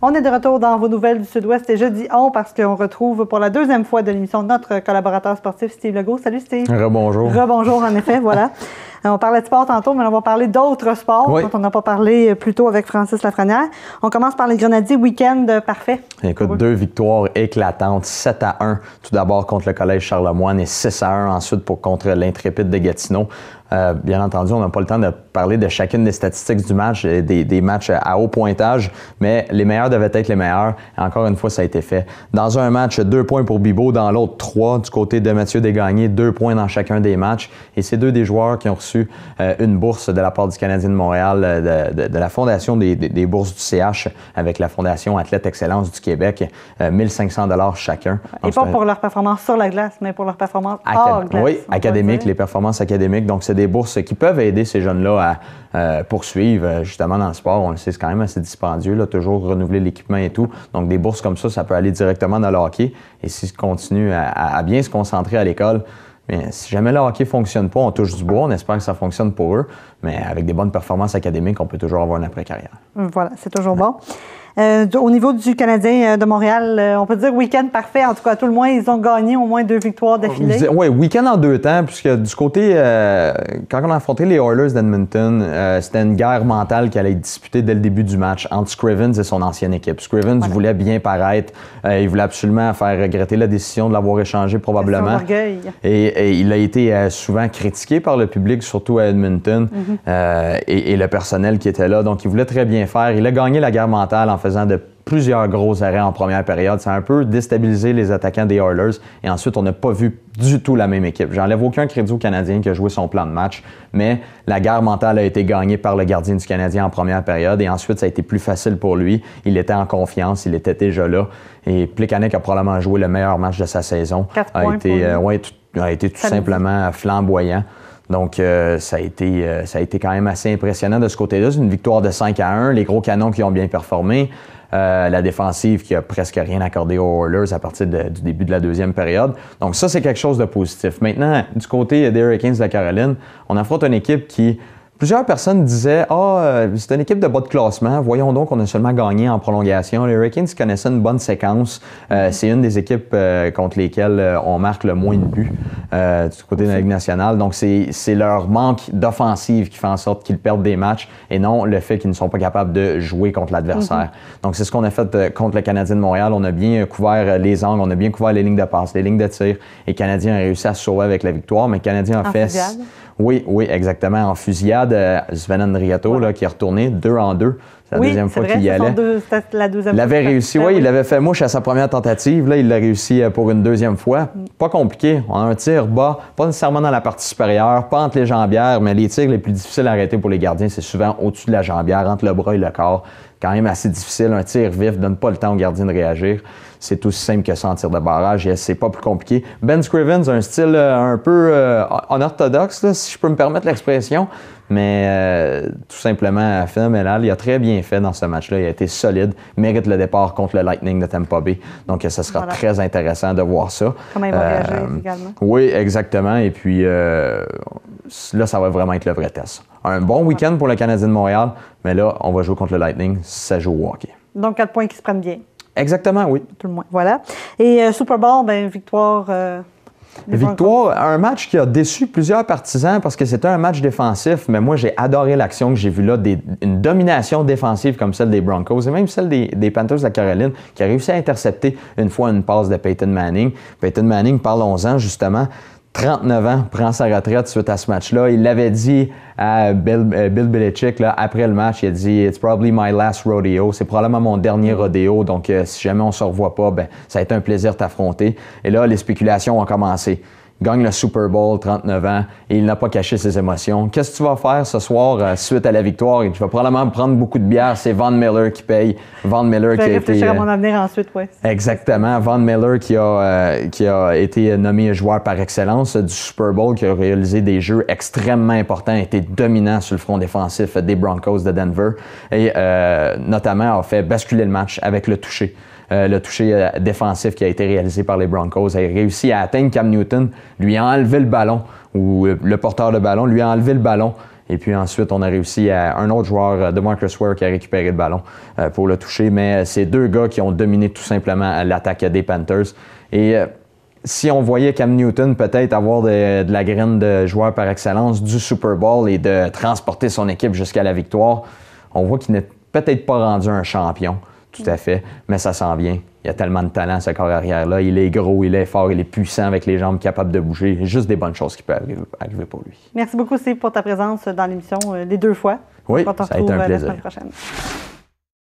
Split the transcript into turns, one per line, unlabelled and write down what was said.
On est de retour dans vos nouvelles du Sud-Ouest et jeudi dis on parce qu'on retrouve pour la deuxième fois de l'émission notre collaborateur sportif Steve Legault. Salut Steve. Rebonjour. Rebonjour en effet, voilà. Euh, on parlait de sport tantôt, mais on va parler d'autres sports dont on n'a pas parlé euh, plus tôt avec Francis Lafrenière. On commence par les Grenadiers, week-end euh, parfait.
Écoute, deux victoires éclatantes, 7 à 1, tout d'abord contre le Collège Charlemagne et 6 à 1 ensuite pour contre l'Intrépide de Gatineau. Euh, bien entendu, on n'a pas le temps de parler de chacune des statistiques du match, des, des matchs à haut pointage, mais les meilleurs devaient être les meilleurs. Encore une fois, ça a été fait. Dans un match, deux points pour Bibo, dans l'autre, trois du côté de Mathieu Desgagnés, deux points dans chacun des matchs. Et c'est deux des joueurs qui ont reçu euh, une bourse de la part du Canadien de Montréal, euh, de, la Fondation des, des, bourses du CH avec la Fondation Athlète Excellence du Québec, 1 1500 dollars chacun. Et pas pour leur
performance sur la glace, mais pour leur performance hors Oui,
académique, les performances académiques. Donc, c'est des bourses qui peuvent aider ces jeunes-là à euh, poursuivre euh, justement dans le sport. On le sait, c'est quand même assez dispendieux, là, toujours renouveler l'équipement et tout. Donc, des bourses comme ça, ça peut aller directement dans le hockey. Et s'ils continuent à, bien se concentrer à l'école, mais si jamais le hockey fonctionne pas, on touche du bois, on espère que ça fonctionne pour eux. Mais avec des bonnes performances académiques, on peut toujours avoir une après-carrière.
Voilà, c'est toujours bon. Euh, au niveau du Canadien euh, de Montréal, euh, on peut dire week-end parfait. En tout cas, tout le moins, ils ont gagné au moins deux victoires d'affilée.
Oui, week-end en deux temps, puisque du côté, quand on a affronté les Oilers d'Edmonton, c'était une guerre mentale qui allait être disputée dès le début du match entre Scrivens et son ancienne équipe. Scrivens voulait bien paraître, il voulait absolument faire regretter la décision de l'avoir échangé probablement. Et, il a été souvent critiqué par le public, surtout à Edmonton, mhm. et le personnel qui était là. Donc, il voulait très bien faire. Il a gagné la guerre mentale en fait de plusieurs gros arrêts en première période. Ça a un peu déstabilisé les attaquants des Oilers. Et ensuite, on n'a pas vu du tout la même équipe. J'enlève aucun crédit au Canadien qui a joué son plan de match, mais la guerre mentale a été gagnée par le gardien du Canadien en première période. Et ensuite, ça a été plus facile pour lui. Il était en confiance, il était déjà là. Et Plekanec a probablement joué le meilleur match de sa saison. a été, euh, ouais, tout, a été tout simplement flamboyant. Donc, euh, ça, a été, euh, ça a été quand même assez impressionnant de ce côté-là. C'est une victoire de 5 à 1. Les gros canons qui ont bien performé. Euh, la défensive qui a presque rien accordé aux Oilers à partir du début de la deuxième période. Donc, ça, c'est quelque chose de positif. Maintenant, du côté des Hurricanes de la Caroline, on affronte une équipe qui Plusieurs personnes disaient Ah, euh, c'est une équipe de bas de classement. Voyons donc, on a seulement gagné en prolongation. Les Hurricanes connaissaient une bonne séquence. Euh, c'est une des équipes euh, contre lesquelles on marque le moins de buts du côté de la Ligue nationale. Donc, c'est leur manque d'offensive qui fait en sorte qu'ils perdent des matchs et non le fait qu'ils ne sont pas capables de jouer contre l'adversaire. Mm-hmm. Donc, c'est ce qu'on a fait contre le Canadien de Montréal. On a bien couvert les angles, on a bien couvert les lignes de passe, les lignes de tir. Et le Canadiens a réussi à se sauver avec la victoire, mais le Canadiens a fait. Oui, oui, exactement. En fusillade, euh, Sven Andriato, qui est retourné deux en deux. C'est la deuxième fois qu'il y allait.
la deuxième il avait
réussi, oui, il avait fait mouche à sa première tentative. Là, il l'a réussi euh, pour une deuxième fois. Pas compliqué. On a un tir bas, pas nécessairement dans la partie supérieure, pas entre les jambières, mais les tirs les plus difficiles à arrêter pour les gardiens, c'est souvent au-dessus de la jambière, entre le bras et le corps quand même assez difficile. Un tir vif donne pas le temps au gardien de réagir. C'est aussi simple que ça en tir de barrage et c'est pas plus compliqué. Ben Scrivens a un style euh, un peu euh, unorthodoxe, si je peux me permettre l'expression, mais euh, tout simplement phénoménal. Il a très bien fait dans ce match-là. Il a été solide, mérite le départ contre le Lightning de Tampa Bay. Donc, ce sera très intéressant de voir ça. Comment il va réagir euh, également. Oui, exactement. Et puis, là, ça va vraiment être le vrai test un bon week-end pour le Canadien de Montréal, mais là, on va jouer contre le Lightning, ça joue au hockey.
Donc, quatre points qui se prennent bien. Exactement, oui. Tout le moins, voilà. Et euh, Super Bowl, ben, victoire... Euh,
victoire, un match qui a déçu plusieurs partisans parce que c'était un match défensif, mais moi j'ai adoré l'action que j'ai vue là, une domination défensive comme celle des Broncos et même celle des, des Panthers de la Caroline qui a réussi à intercepter une fois une passe de Peyton Manning. Peyton Manning, parlons-en justement, 39 ans, prend sa retraite suite à ce match-là. Il l'avait dit à Bill, euh, Bill Belichick là, après le match. Il a dit It's probably my last rodeo. C'est probablement mon dernier rodeo. Donc, euh, si jamais on ne se revoit pas, ben, ça a été un plaisir de t'affronter. Et là, les spéculations ont commencé gagne le Super Bowl, 39 ans, et il n'a pas caché ses émotions. Qu'est-ce que tu vas faire ce soir euh, suite à la victoire? tu vas probablement prendre beaucoup de bière. C'est Van Miller qui paye. Van euh, Miller qui a réfléchir mon
avenir ensuite, oui.
Exactement. Van Miller qui a, été nommé joueur par excellence du Super Bowl, qui a réalisé des jeux extrêmement importants, a été dominant sur le front défensif des Broncos de Denver et euh, notamment a fait basculer le match avec le toucher. Euh, le toucher euh, défensif qui a été réalisé par les Broncos. a réussi à atteindre Cam Newton, lui a enlevé le ballon, ou euh, le porteur de ballon lui a enlevé le ballon. Et puis ensuite, on a réussi à un autre joueur, Marcus Ware, qui a récupéré le ballon pour le toucher. Mais c'est deux gars qui ont dominé tout simplement l'attaque des Panthers. Et si on voyait Cam Newton peut-être avoir de, la graine de joueur par excellence du Super Bowl et de transporter son équipe jusqu'à la victoire, on voit qu'il n'est peut-être pas rendu un champion. Tout à fait. Mais ça s'en vient. Il y a tellement de talent, ce corps arrière-là. Il est gros, il est fort, il est puissant avec les jambes capables de bouger. Juste des bonnes choses qui peuvent arriver, pour lui.
Merci beaucoup, Steve, pour ta présence dans l'émission euh, les deux fois. Oui, ça a été un euh, plaisir. prochaine.